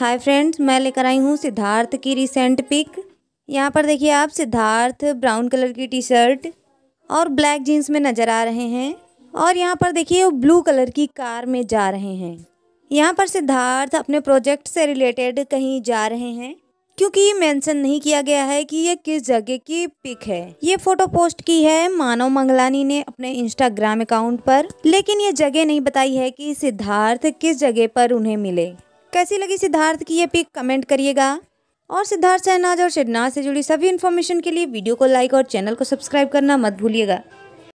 hi friends मैं लेकर आई हूँ सिद्धार्थ की रिसेंट पिक यहाँ पर देखिए आप सिद्धार्थ ब्राउन कलर की टी शर्ट और ब्लैक जीन्स में नज़र आ रहे हैं और यहाँ पर देखिए वो ब्लू कलर की कार में जा रहे हैं यहाँ पर सिद्धार्थ अपने प्रोजेक्ट से रिलेटेड कहीं जा रहे हैं क्योंकि ये मेंशन नहीं किया गया है कि ये किस जगह की पिक है ये फोटो पोस्ट की है मानव मंगलानी ने अपने इंस्टाग्राम अकाउंट पर लेकिन ये जगह नहीं बताई है कि सिद्धार्थ किस जगह पर उन्हें मिले कैसी लगी सिद्धार्थ की ये पिक कमेंट करिएगा और सिद्धार्थ शहनाज और शहनाज से जुड़ी सभी इन्फॉर्मेशन के लिए वीडियो को लाइक और चैनल को सब्सक्राइब करना मत भूलिएगा